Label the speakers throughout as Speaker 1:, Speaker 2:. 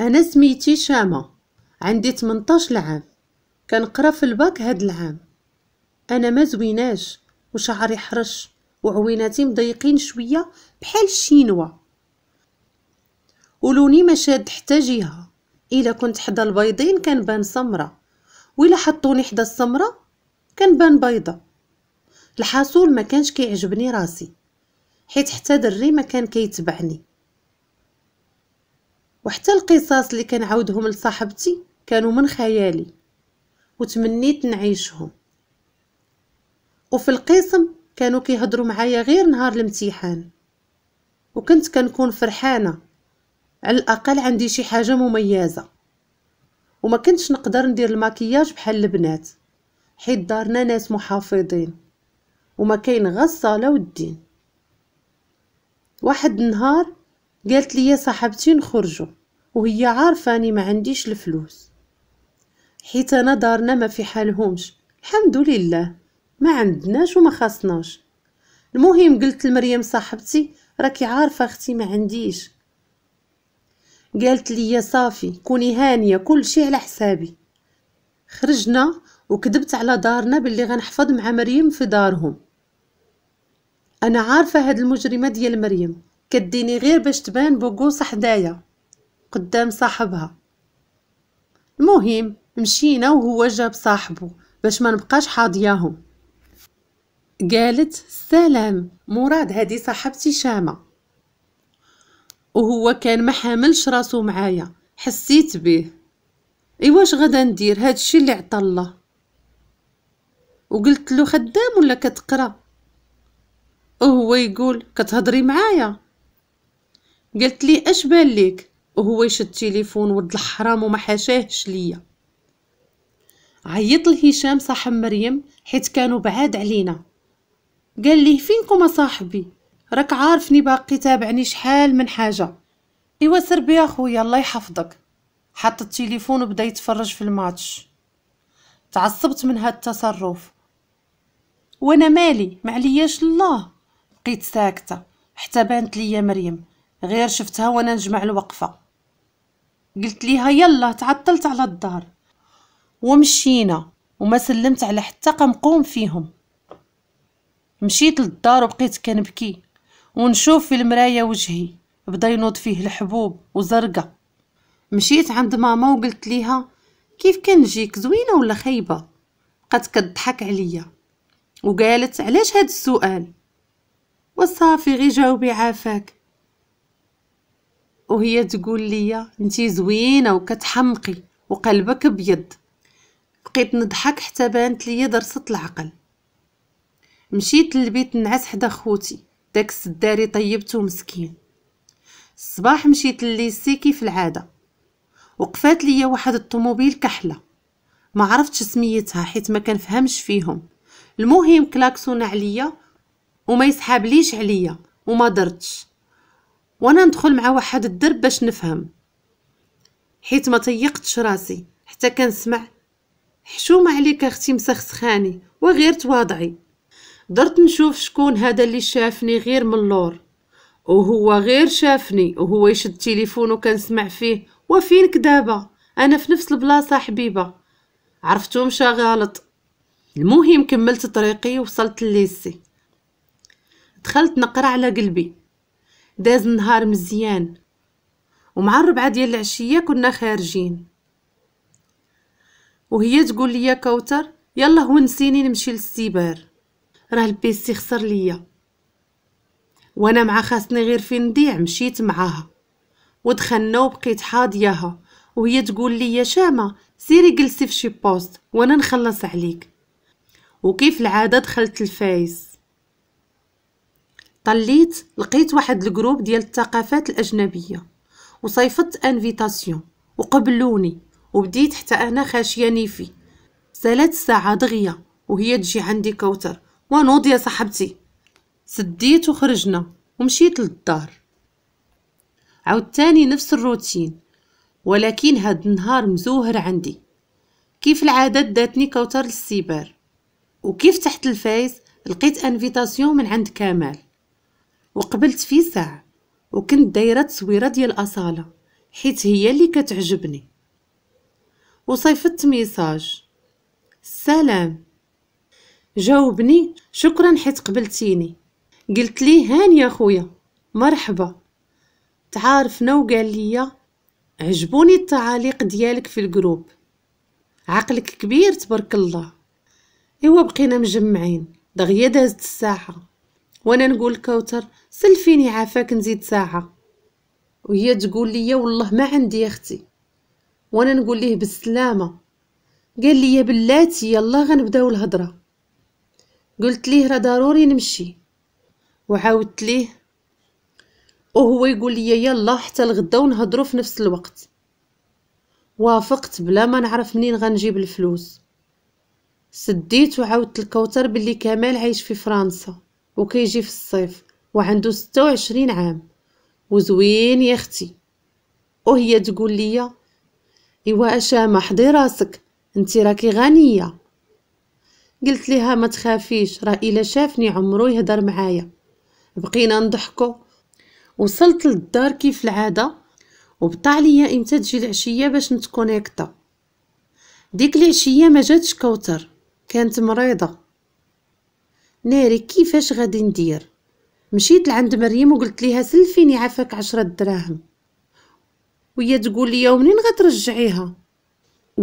Speaker 1: أنا سميتي شامة عندي 18 عام كنقرا في الباك هاد العام أنا ما زويناش وشعري حرش وعويناتي مضيقين شوية بحال الشينوا ولوني ما شاد حتى جهه الا كنت حدا البيضين كنبان سمره ولا حطوني حدا السمره كنبان بيضه الحاصول ما كانش كيعجبني راسي حيت حتى دري ما كان كيتبعني وحتى القصص اللي كنعاودهم لصاحبتي كانوا من خيالي وتمنيت نعيشهم وفي القسم كانوا كيهضروا معايا غير نهار الامتحان وكنت كنكون فرحانه على الاقل عندي شي حاجه مميزه وما كنتش نقدر ندير الماكياج بحال البنات حيت دارنا ناس محافظين وما كاين غا الصلاه والدين واحد النهار قالت لي صاحبتي نخرجوا وهي عارفة أني ما عنديش الفلوس حيت أنا دارنا ما في حالهمش الحمد لله ما عندناش وما خاصناش المهم قلت لمريم صاحبتي راكي عارفة أختي ما عنديش قالت لي صافي كوني هانية كل شيء على حسابي خرجنا وكذبت على دارنا باللي غنحفظ مع مريم في دارهم انا عارفه هاد المجرمه ديال مريم كديني غير باش تبان بوكوص حدايا قدام صاحبها المهم مشينا وهو جاب صاحبه باش ما نبقاش حاضياهم قالت سلام مراد هذه صاحبتي شامة وهو كان ما حاملش راسو معايا حسيت به ايواش غدا ندير هادشي اللي عطا الله وقلت له خدام ولا كتقرا وهو يقول كتهضري معايا قلت لي اش بان ليك وهو يشد تليفون ولد الحرام وما حاشاهش ليا عيط لهشام صاحب مريم حيت كانوا بعاد علينا قال لي فينكم صاحبي راك عارفني باقي تابعني شحال من حاجه ايوا سر بيا خويا الله يحفظك حط التليفون وبدا يتفرج في الماتش تعصبت من هاد التصرف وانا مالي ما عليش الله بقيت ساكته حتى بانت ليا مريم غير شفتها وانا نجمع الوقفه قلت ليها يلا تعطلت على الدار ومشينا وما سلمت على حتى قمقوم فيهم مشيت للدار وبقيت كنبكي ونشوف في المراية وجهي بدا ينوض فيه الحبوب وزرقة مشيت عند ماما وقلت ليها كيف كنجيك زوينة ولا خايبة بقات كضحك عليا وقالت علاش هاد السؤال وصافي غي جاوبي عافاك وهي تقول لي انتي زوينه وكتحمقي وقلبك ابيض بقيت نضحك حتى بانت ليا درسة العقل مشيت للبيت نعس حدا خوتي داك السداري طيبته مسكين الصباح مشيت لليسي كيف العاده وقفات ليا واحد الطوموبيل كحله ما عرفتش سميتها حيت ما كنفهمش فيهم المهم كلاكسون عليا وما يسحابليش عليا وما درتش وانا ندخل مع واحد الدرب باش نفهم حيت ما طيقتش راسي حتى كنسمع حشومة عليك اختي مسخسخاني وغير تواضعي درت نشوف شكون هذا اللي شافني غير من اللور وهو غير شافني وهو يشد تليفون وكنسمع فيه وفين دابا انا في نفس البلاصه حبيبه عرفتو مشى غلط المهم كملت طريقي وصلت لليسي دخلت نقرا على قلبي داز النهار مزيان ومع الربعة ديال العشية كنا خارجين وهي تقول لي كوثر يلا نسيني نمشي للسيبار راه البيسي خسر ليا وانا مع خاصني غير فين نضيع مشيت معاها ودخلنا وبقيت حاضياها وهي تقول لي شامة سيري جلسي في شي بوست وانا نخلص عليك وكيف العادة دخلت الفايس طليت لقيت واحد الجروب ديال الثقافات الاجنبيه وصيفطت انفيتاسيون وقبلوني وبديت حتى انا خاشيه نيفي سالات الساعه دغيا وهي تجي عندي كوتر ونوض يا صاحبتي سديت وخرجنا ومشيت للدار عاود تاني نفس الروتين ولكن هاد النهار مزوهر عندي كيف العادة داتني كوتر للسيبار وكيف تحت الفايز لقيت انفيتاسيون من عند كمال وقبلت في ساعة وكنت دايرة تصويرة ديال أصالة حيت هي اللي كتعجبني وصيفت ميساج سلام جاوبني شكرا حيت قبلتيني قلت لي هاني يا خويا مرحبا تعارفنا وقال لي عجبوني التعاليق ديالك في الجروب عقلك كبير تبارك الله ايوا بقينا مجمعين دغيا دازت الساعه وانا نقول كوثر سلفيني عافاك نزيد ساعه وهي تقول لي والله ما عندي اختي وانا نقول ليه بالسلامه قال لي يا بلاتي يلا غنبداو الهضره قلت ليه راه ضروري نمشي وعاودت ليه وهو يقول لي يلا حتى الغدا ونهضروا في نفس الوقت وافقت بلا ما نعرف منين غنجيب الفلوس سديت وعاودت الكوتر باللي كمال عايش في فرنسا وكيجي في الصيف وعندو ستة وعشرين عام وزوين يا اختي وهي تقول لي ايوا اشامه حضي راسك انت راكي غنيه قلت لها ما تخافيش راه الا شافني عمرو يهضر معايا بقينا نضحكو وصلت للدار كيف العاده وبطع ليا امتى تجي العشيه باش نتكونيكتا ديك العشيه ما جاتش كوتر كانت مريضه ناري كيفاش غادي ندير مشيت لعند مريم وقلت ليها سلفيني عفاك عشرة دراهم ويا تقول لي ومنين غترجعيها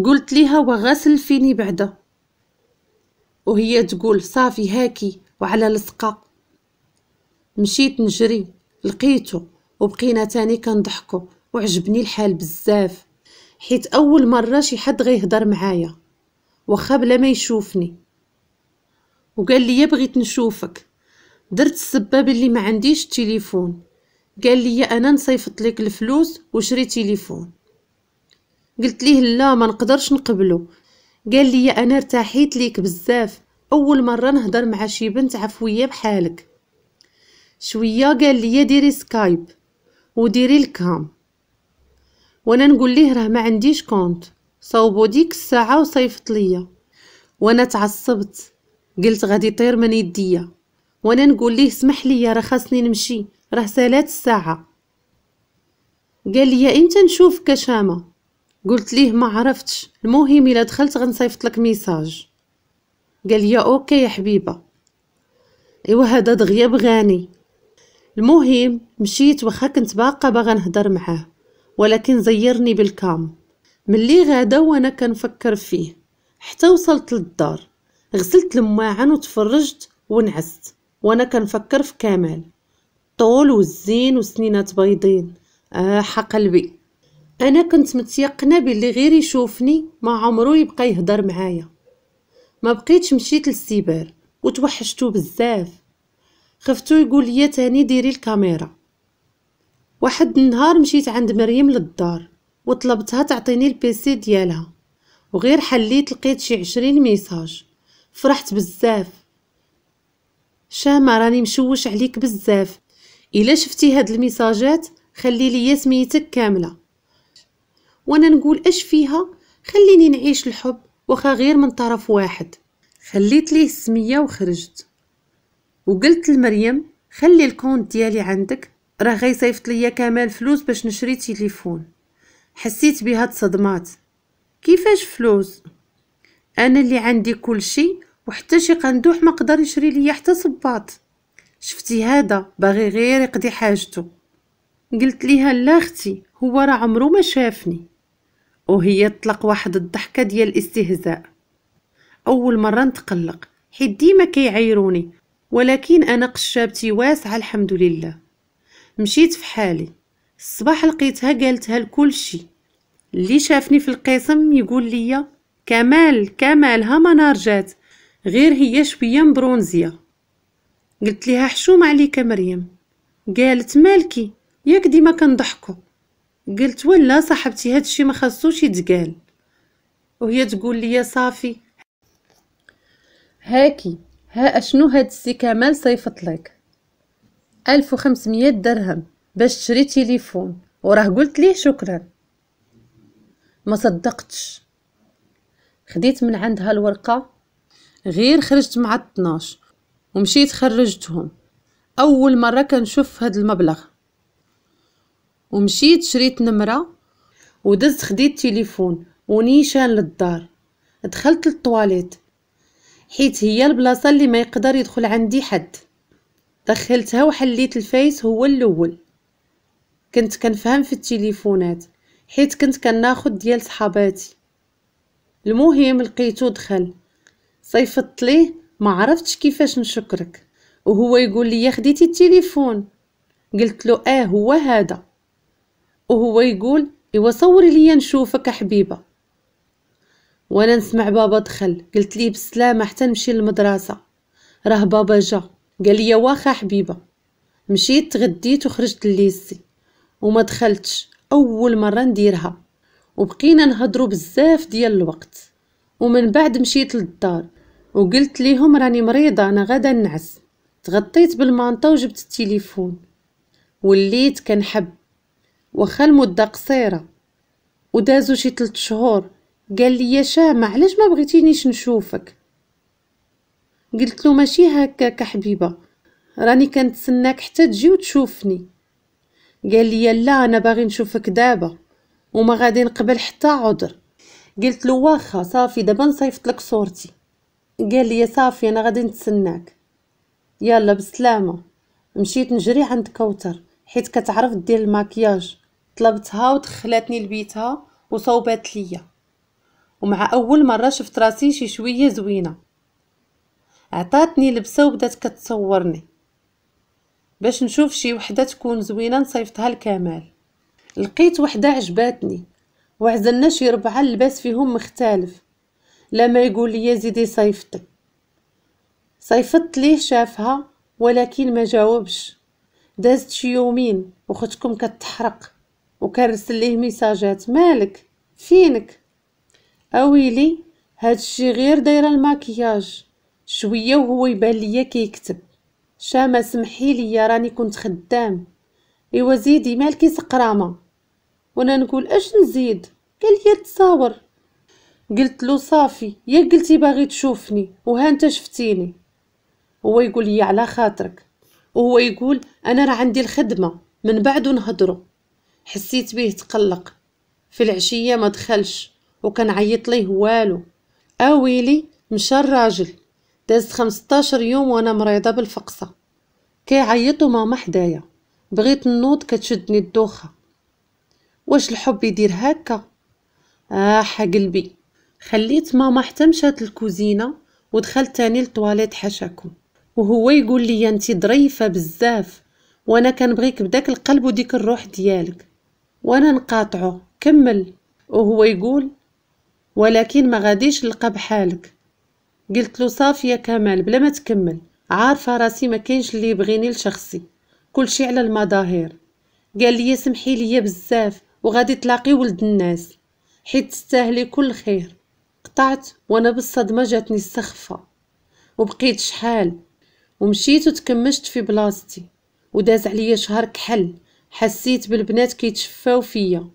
Speaker 1: قلت ليها وغسل سلفيني بعدا وهي تقول صافي هاكي وعلى لصقة مشيت نجري لقيته وبقينا تاني كنضحكو وعجبني الحال بزاف حيت اول مره شي حد غيهضر معايا وخا بلا ما يشوفني وقال لي بغيت نشوفك درت السباب اللي ما عنديش تليفون قال لي انا نصيفط لك الفلوس وشري تليفون قلت ليه لا ما نقدرش نقبله قال لي انا ارتاحيت ليك بزاف اول مره نهضر مع شي بنت عفويه بحالك شويه قال لي ديري سكايب وديري الكام وانا نقول ليه راه ما عنديش كونت صوبو ديك الساعه وصيفط ليا وانا تعصبت قلت غادي يطير من يديا وانا نقول ليه اسمح لي راه خاصني نمشي راه سالات الساعه قال لي امتى نشوفك شامه قلت ليه ما عرفتش المهم الا دخلت غنصيفط لك ميساج قال لي اوكي يا حبيبه ايوا هذا دغيا بغاني المهم مشيت واخا كنت باقا باغا نهضر معاه ولكن زيرني بالكام ملي غدا وانا كنفكر فيه حتى وصلت للدار غسلت الماعن وتفرجت ونعست وانا كنفكر في كمال طول والزين وسنينات بيضين آه قلبي انا كنت متيقنه باللي غير يشوفني ما عمرو يبقى يهضر معايا ما بقيتش مشيت للسيبر وتوحشتو بزاف خفتو يقول لي تاني ديري الكاميرا واحد النهار مشيت عند مريم للدار وطلبتها تعطيني البيسي ديالها وغير حليت لقيت شي عشرين ميساج فرحت بزاف شامة راني مشوش عليك بزاف الا شفتي هاد الميساجات خلي لي سميتك كامله وانا نقول اش فيها خليني نعيش الحب واخا غير من طرف واحد خليت ليه السميه وخرجت وقلت لمريم خلي الكونت ديالي عندك راه غيصيفط ليا كمال فلوس باش نشري تليفون حسيت بها تصدمات كيفاش فلوس انا اللي عندي كل شيء وحتى شي قندوح ما قدر يشري ليا حتى صباط شفتي هذا باغي غير يقضي حاجته قلت ليها لا اختي هو راه عمرو ما شافني وهي طلق واحد الضحكه ديال الاستهزاء اول مره نتقلق حيت ديما كيعايروني ولكن انا قشابتي واسعه الحمد لله مشيت في حالي الصباح لقيتها قالتها لكل شي اللي شافني في القسم يقول لي كمال كمال ها ما جات غير هي شويه مبرونزيه قلت ليها حشوم عليك مريم قالت مالكي ياك ديما كنضحكو قلت ولا صاحبتي هادشي ما خاصوش يتقال وهي تقول لي صافي هاكي ها اشنو هاد السي كمال صيفط لك 1500 درهم باش تشري تليفون وراه قلت ليه شكرا ما صدقتش خديت من عندها الورقه غير خرجت مع 12 ومشيت خرجتهم اول مره كنشوف هاد المبلغ ومشيت شريت نمره ودزت خديت تليفون ونيشان للدار دخلت للطواليت حيت هي البلاصه اللي ما يقدر يدخل عندي حد دخلتها وحليت الفايس هو الاول كنت كنفهم في التليفونات حيت كنت كناخد ديال صحاباتي المهم لقيتو دخل صيفطت ليه ما عرفتش كيفاش نشكرك وهو يقول لي خديتي التليفون قلت له اه هو هذا وهو يقول ايوا صوري ليا نشوفك حبيبه وانا نسمع بابا دخل قلت ليه بالسلامه حتى نمشي للمدرسه راه بابا جا قال لي واخا حبيبه مشيت تغديت وخرجت لليسي وما دخلتش اول مره نديرها وبقينا نهضروا بزاف ديال الوقت ومن بعد مشيت للدار وقلت ليهم راني مريضة أنا غدا نعس تغطيت بالمانطا وجبت التليفون وليت كنحب واخا المدة قصيرة ودازو شي تلت شهور قال لي يا شامة علاش ما بغيتينيش نشوفك قلت له ماشي هكاك حبيبة راني كنتسناك حتى تجي وتشوفني قال لي لا انا باغي نشوفك دابا وما غادي نقبل حتى عذر قلت له واخا صافي دابا نصيفط لك صورتي قال لي صافي انا غادي نتسناك يلا بسلامه مشيت نجري عند كوثر حيت كتعرف دير الماكياج طلبتها ودخلاتني لبيتها وصوبات ليا ومع اول مره شفت راسي شي شويه زوينه عطاتني لبسه وبدات كتصورني باش نشوف شي وحده تكون زوينه نصيفطها لكمال لقيت وحده عجباتني وعزلنا شي ربعه اللباس فيهم مختلف لما يقول لي زيدي صيفطي صيفطت ليه شافها ولكن ما جاوبش دازت شي يومين وختكم كتحرق وكرسل ليه ميساجات مالك فينك اويلي هادشي غير دايره الماكياج شويه وهو يبان ليا كيكتب شامه سمحي ليا راني كنت خدام ايوا زيدي مالكي سقرامه وانا نقول اش نزيد قال لي تصاور قلت له صافي يا قلتي باغي تشوفني وها انت شفتيني هو يقول لي على خاطرك وهو يقول انا راه عندي الخدمه من بعد نهضروا حسيت بيه تقلق في العشيه ما دخلش وكان عيط ليه والو اويلي آه مشى الراجل دازت 15 يوم وانا مريضه بالفقصه كيعيط ماما حدايا بغيت نوض كتشدني الدوخه واش الحب يدير هكا اه قلبي خليت ماما حتى مشات الكوزينه ودخلت تاني للطواليت حاشاكم وهو يقول لي انت ظريفه بزاف وانا كنبغيك بداك القلب وديك الروح ديالك وانا نقاطعه كمل وهو يقول ولكن ما غاديش نلقى بحالك قلت له صافي يا كمال بلا ما تكمل عارفه راسي ما كاينش اللي يبغيني لشخصي كلشي على المظاهر قال لي سمحي لي بزاف وغادي تلاقي ولد الناس حيت تستاهلي كل خير قطعت وانا بالصدمه جاتني السخفه وبقيت شحال ومشيت وتكمشت في بلاصتي وداز عليا شهر كحل حسيت بالبنات كيتشفاو فيا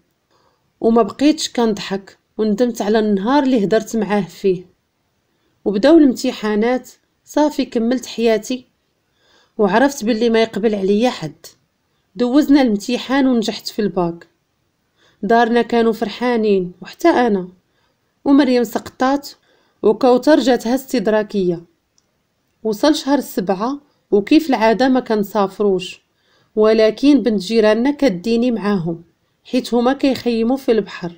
Speaker 1: وما بقيتش كنضحك وندمت على النهار اللي هدرت معاه فيه وبداو الامتحانات صافي كملت حياتي وعرفت باللي ما يقبل عليا حد دوزنا الامتحان ونجحت في الباك دارنا كانوا فرحانين وحتى انا ومريم سقطات وكوثر جاتها استدراكية وصل شهر سبعة وكيف العادة ما صافروش ولكن بنت جيراننا كديني معاهم حيت هما كيخيموا في البحر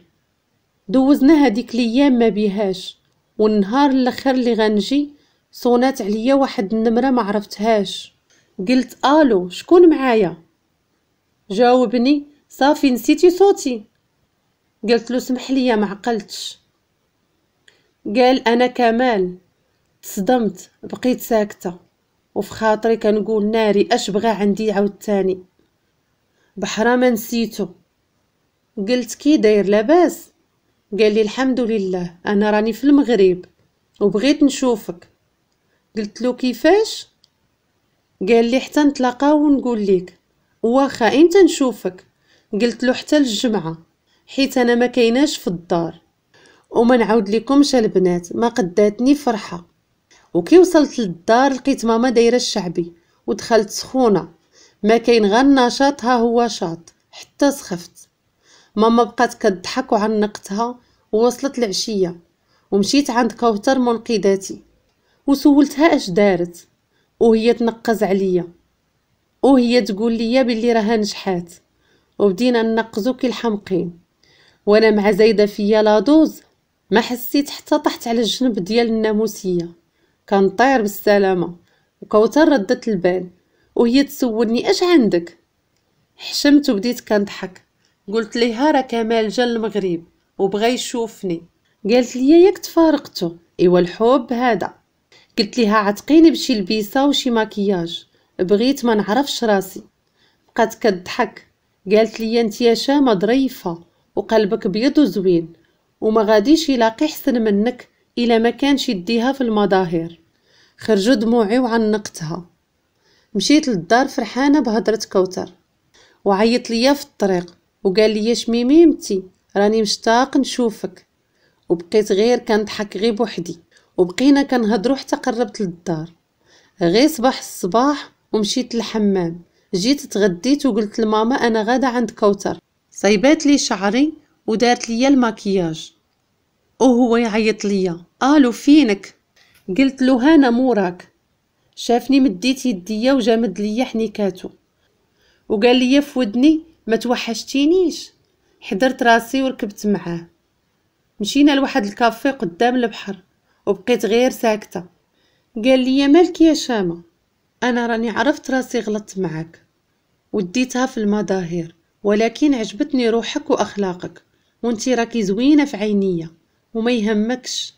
Speaker 1: دوزنا هذيك الايام ما بيهاش والنهار الاخر اللي غنجي صونات عليا واحد النمره ما عرفتهاش قلت الو شكون معايا جاوبني صافي نسيتي صوتي قلت له سمح لي ما عقلتش قال انا كمال تصدمت بقيت ساكته وفي خاطري كنقول ناري اش بغى عندي عاود بحرا ما نسيتو قلت كي داير لاباس قال لي الحمد لله انا راني في المغرب وبغيت نشوفك قلت له كيفاش قال لي حتى نتلاقاو ونقول لك واخا امتى نشوفك قلت له حتى الجمعه حيت انا ما كيناش في الدار وما نعاود لكمش البنات ما قداتني فرحه وكي وصلت للدار لقيت ماما دايره الشعبي ودخلت سخونه ما كاين غير النشاط ها هو شاط حتى سخفت ماما بقات كضحك وعنقتها ووصلت العشيه ومشيت عند كوثر منقذاتي وسولتها اش دارت وهي تنقز عليا وهي تقول لي بلي راها نجحات وبدينا ننقزو كي الحمقين وانا مع زايده فيا لا دوز ما حسيت حتى طحت على الجنب ديال الناموسيه كنطير بالسلامه وكوتر ردت البال وهي تسولني اش عندك حشمت وبديت كنضحك قلت ليها راه كمال جا المغرب وبغى يشوفني قالت لي ياك تفارقتو ايوا الحب هذا قلت ليها عتقيني بشي لبيسه وشي ماكياج بغيت ما نعرفش راسي بقات كضحك قالت لي انت يا شامه ظريفه وقلبك بيض وزوين وما غاديش يلاقي حسن منك الا ما كانش يديها في المظاهر خرجوا دموعي وعنقتها مشيت للدار فرحانه بهضره كوثر وعيط ليا في الطريق وقال لي شميمي امتي راني مشتاق نشوفك وبقيت غير كنضحك غير بوحدي وبقينا كنهضروا حتى قربت للدار غير صباح الصباح ومشيت للحمام جيت تغديت وقلت لماما انا غادا عند كوثر صيبات لي شعري ودارت ليا الماكياج وهو يعيط ليا الو فينك قلت له هانا موراك شافني مديت يديا وجامد ليا حنيكاتو وقال ليا في ودني ما توحشتينيش حضرت راسي وركبت معاه مشينا لواحد الكافي قدام البحر وبقيت غير ساكته قال لي مالك يا شامه انا راني عرفت راسي غلطت معك وديتها في المظاهر ولكن عجبتني روحك واخلاقك وانتي راكي زوينه في عينيا وما يهمكش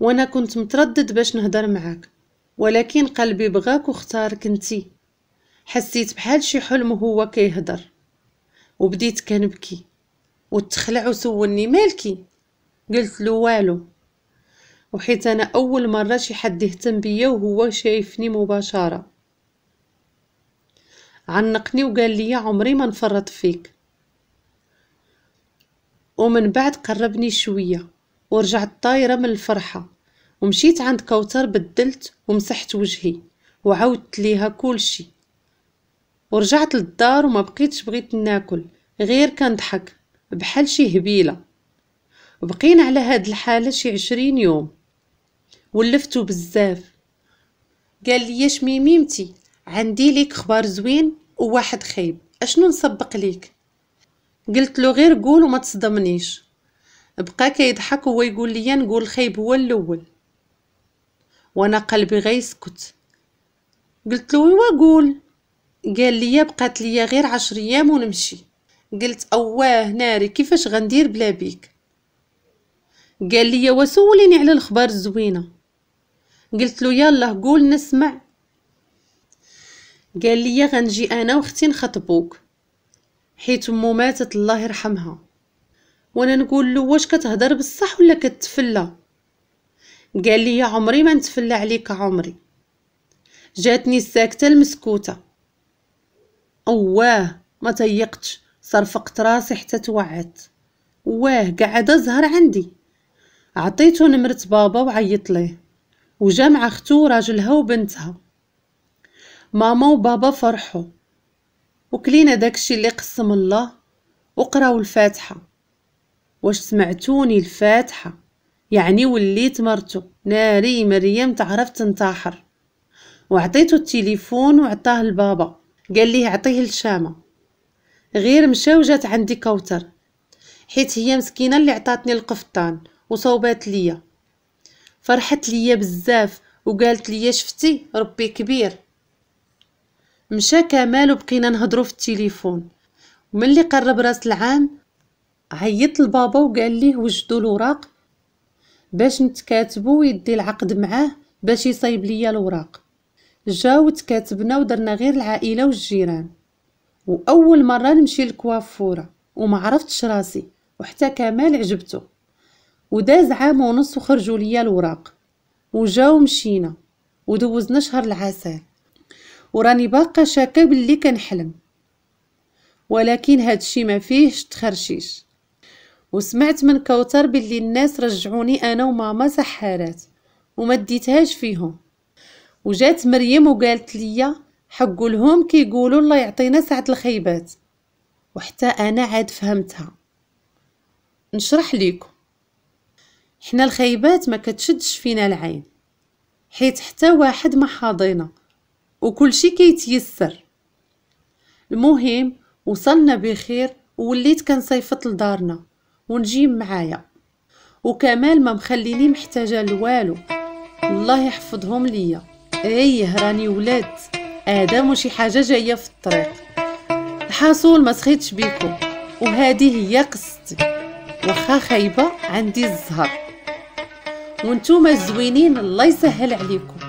Speaker 1: وانا كنت متردد باش نهضر معاك ولكن قلبي بغاك واختارك انتي حسيت بحال شي حلم هو كيهضر وبديت كنبكي وتخلع وسولني مالكي قلت له والو وحيت انا اول مره شي حد يهتم بيا وهو شايفني مباشره عنقني وقال لي عمري ما نفرط فيك ومن بعد قربني شوية ورجعت طايرة من الفرحة ومشيت عند كوثر بدلت ومسحت وجهي وعودت ليها كلشي ورجعت للدار وما بقيتش بغيت ناكل غير كنضحك بحال شي هبيله بقينا على هاد الحاله شي عشرين يوم ولفتو بزاف قال لي شميميمتي عندي ليك خبار زوين وواحد خايب اشنو نسبق ليك قلت له غير قول وما تصدمنيش بقى كيضحك وهو يقول لي نقول خايب هو الاول وانا قلبي سكت قلت له ايوا قول قال لي بقات لي غير عشر ايام ونمشي قلت اواه ناري كيفاش غندير بلا بيك قال لي وسوليني على الاخبار الزوينه قلت له يلا قول نسمع قال لي غنجي انا واختي نخطبوك حيت امو ماتت الله يرحمها وانا نقول له واش كتهضر بصح ولا كتفلى قال لي عمري ما نتفلى عليك عمري جاتني الساكته المسكوته اواه ما تيقتش صرفقت راسي حتى توعدت واه قعد زهر عندي عطيته نمرة بابا وعيط ليه وجا مع اختو راجلها وبنتها ماما وبابا فرحوا وكلينا داكشي اللي قسم الله وقراو الفاتحة واش سمعتوني الفاتحة يعني وليت مرتو ناري مريم تعرف انتحر وعطيتو التليفون وعطاه لبابا قال ليه عطيه لشامة غير مشى وجات عندي كوتر حيت هي مسكينة اللي عطاتني القفطان وصوبات ليا فرحت ليا بزاف وقالت ليا شفتي ربي كبير مشى كمال وبقينا نهضروا في التليفون وملي قرب راس العام عيط لبابا وقال ليه وجدوا الوراق باش نتكاتبوا ويدي العقد معاه باش يصايب ليا الوراق جاو تكاتبنا ودرنا غير العائله والجيران واول مره نمشي للكوافوره وما عرفتش راسي وحتى كمال عجبته وداز عام ونص وخرجوا ليا الوراق وجاو مشينا ودوزنا شهر العسل وراني باقا شاكا باللي كنحلم ولكن هادشي ما فيهش تخرشيش وسمعت من كوثر باللي الناس رجعوني انا وماما سحارات وما ديتهاش فيهم وجات مريم وقالت ليا حقوا لهم كيقولوا الله يعطينا سعة الخيبات وحتى انا عاد فهمتها نشرح ليكم حنا الخيبات ما كتشدش فينا العين حيت حتى واحد ما حاضينه وكلشي كيتيسر المهم وصلنا بخير ووليت كنصيفط لدارنا ونجيب معايا وكمال ما مخليني محتاجه لوالو الله يحفظهم ليا ايه راني ولاد ادم وشي حاجه جايه في الطريق الحاصول ما سخيتش بيكم وهذه هي قصتي واخا خايبه عندي الزهر وانتم زوينين الله يسهل عليكم